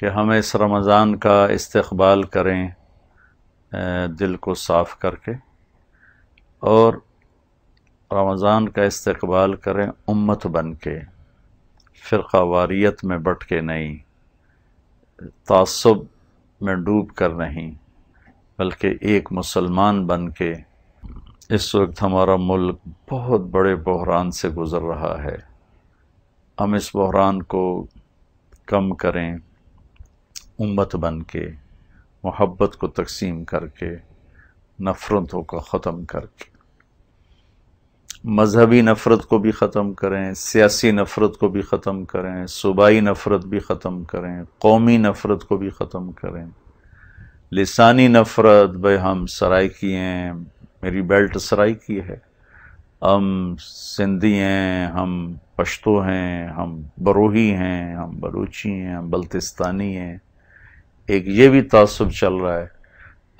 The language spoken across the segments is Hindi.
कि हम इस रमज़ान का इस्तबाल करें दिल को साफ़ करके और रमज़ान का इस्तबाल करें उम्मत बन के फिर वारीत में बट के नहीं तसब में डूब कर नहीं बल्कि एक मुसलमान बन के इस वक्त हमारा मुल्क बहुत बड़े बहरान से गुज़र रहा है हम इस बहरान को कम करें उम्मत बन के मोहब्बत को तकसीम करके नफ़रतों को ख़त्म करके मजहबी नफ़रत को भी ख़त्म करें सियासी नफ़रत को भी ख़त्म करें सूबाई नफ़रत भी ख़त्म करें कौमी नफ़रत को भी ख़त्म करें लसानी नफ़रत भाई हम की हैं मेरी बेल्ट सराइकी है हम सिंधी हैं हम पश्तो हैं हम बरोही हैं हम बलूची हैं हम बल्तिस्तानी हैं एक ये भी तसब चल रहा है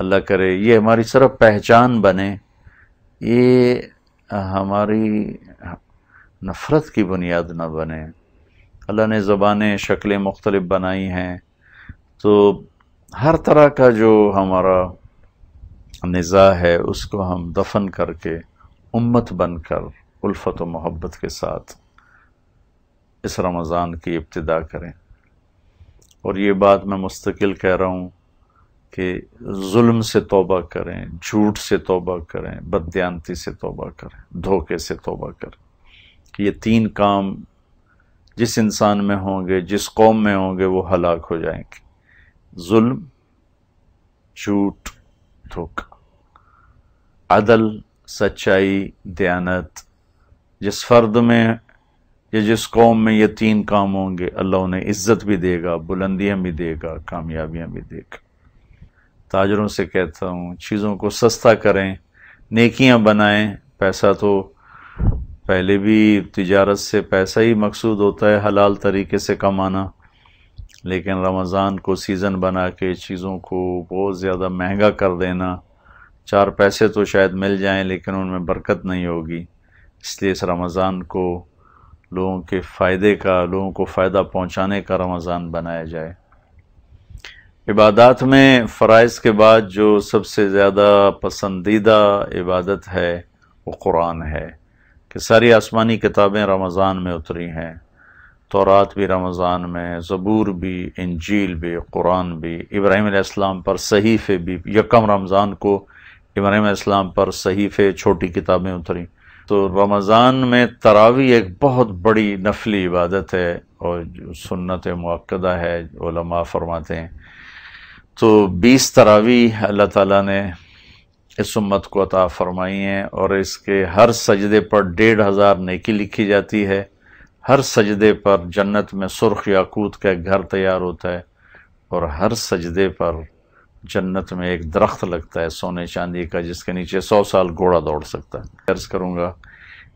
अल्लाह करे ये हमारी सिर्फ पहचान बने ये हमारी नफ़रत की बुनियाद ना बने अल्लाह ने ज़बानें शक्लें मुख्तलिफ बनाई हैं तो हर तरह का जो हमारा निज़ा है उसको हम दफन करके उम्मत बनकर उल्फत व मोहब्बत के साथ इस रमज़ान की इब्तदा करें और ये बात मैं मुस्तकिल कह रहा हूँ कि जुल्म से तोबा करें झूठ से तोबा करें बदती से तोबा करें धोखे से तोबा करें कि ये तीन काम जिस इंसान में होंगे जिस कौम में होंगे वो हलाक हो जाएंगे जुल्म झूठ धोखा अदल सच्चाई दयानत जिस फ़र्द में कि जिस कौम में ये तीन काम होंगे अल्लाह उन्हें इज्जत भी देगा बुलंदियाँ भी देगा कामयाबियाँ भी देगा ताजरों से कहता हूँ चीज़ों को सस्ता करें नेकियाँ बनाएं पैसा तो पहले भी तजारत से पैसा ही मकसूद होता है हलाल तरीके से कमाना लेकिन रमज़ान को सीज़न बना के चीज़ों को बहुत ज़्यादा महंगा कर देना चार पैसे तो शायद मिल जाएं लेकिन उनमें बरकत नहीं होगी इसलिए इस रमज़ान को लोगों के फ़ायदे का लोगों को फ़ायदा पहुंचाने का रमज़ान बनाया जाए इबादत में फ़रज़ के बाद जो सबसे ज़्यादा पसंदीदा इबादत है वो कुरान है कि सारी आसमानी किताबें रमज़ान में उतरी हैं तोरात भी रमज़ान में ज़बूर भी इंजील भी कुरान भी इब्राहिम पर सहीफ़े भी यकम रमज़ान को इब्राहिम इस्लाम पर सहीफ़े छोटी किताबें उतरी तो रमज़ान में तरावी एक बहुत बड़ी नफली इबादत है और जो सुन्नत मक्दा है ओलमा फरमाते हैं तो बीस तरावी अल्लाह ताला ने इस उम्मत को अता फरमाई हैं और इसके हर सजदे पर डेढ़ हज़ार नेकी लिखी जाती है हर सजदे पर जन्नत में सुर्ख याकूत का एक घर तैयार होता है और हर सजदे पर जन्नत में एक दरख्त लगता है सोने चांदी का जिसके नीचे सौ साल घोड़ा दौड़ सकता है अर्ज़ करूँगा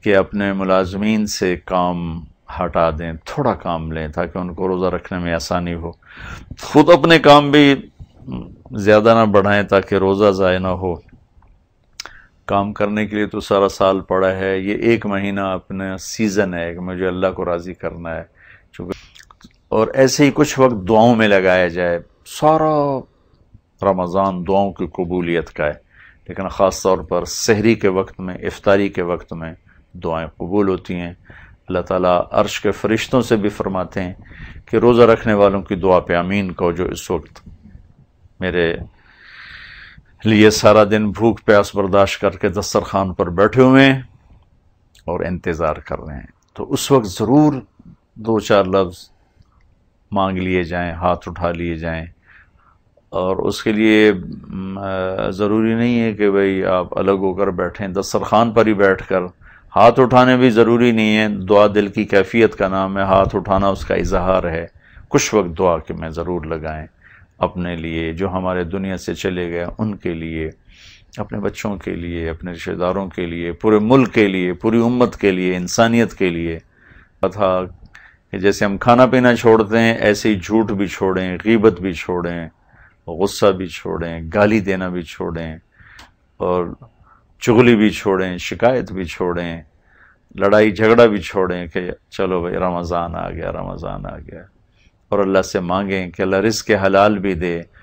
कि अपने मुलाजमीन से काम हटा दें थोड़ा काम लें ताकि उनको रोज़ा रखने में आसानी हो खुद अपने काम भी ज़्यादा ना बढ़ाएं ताकि रोज़ा ज़ाय ना हो काम करने के लिए तो सारा साल पड़ा है ये एक महीना अपना सीज़न है कि मुझे अल्लाह को राज़ी करना है चूँकि और ऐसे ही कुछ वक्त दुआओं में लगाया जाए सारा रमज़ान दुआओं की कबूलियत का है लेकिन ख़ास तौर पर सहरी के वक्त में इफ्तारी के वक्त में दुआएँ कबूल होती हैं अल्लाह ताला अर्श के फरिश्तों से भी फरमाते हैं कि रोज़ा रखने वालों की दुआ पे आमीन को जो इस वक्त मेरे लिए सारा दिन भूख प्यास बर्दाश्त करके दस्तर ख़ान पर बैठे हुए हैं और इंतज़ार कर रहे हैं तो उस वक्त ज़रूर दो चार लफ्ज़ मांग लिए जाएँ हाथ उठा लिए जाएँ और उसके लिए ज़रूरी नहीं है कि भाई आप अलग होकर बैठें दस्तरखान पर ही बैठ कर हाथ उठाने भी ज़रूरी नहीं है दुआ दिल की कैफियत का नाम है हाथ उठाना उसका इजहार है कुछ वक्त दुआ के मैं ज़रूर लगाएं अपने लिए जो हमारे दुनिया से चले गए उनके लिए अपने बच्चों के लिए अपने रिश्तेदारों के लिए पूरे मुल्क के लिए पूरी उम्मत के लिए इंसानियत के लिए पता कि जैसे हम खाना पीना छोड़ते हैं ऐसे ही झूठ भी छोड़ें गीबत भी छोड़ें गुस्सा भी छोड़ें गाली देना भी छोड़ें और चुगली भी छोड़ें शिकायत भी छोड़ें लड़ाई झगड़ा भी छोड़ें कि चलो भाई रमज़ान आ गया रमज़ान आ गया और अल्लाह से मांगें कि अल्लाह के हलाल भी दे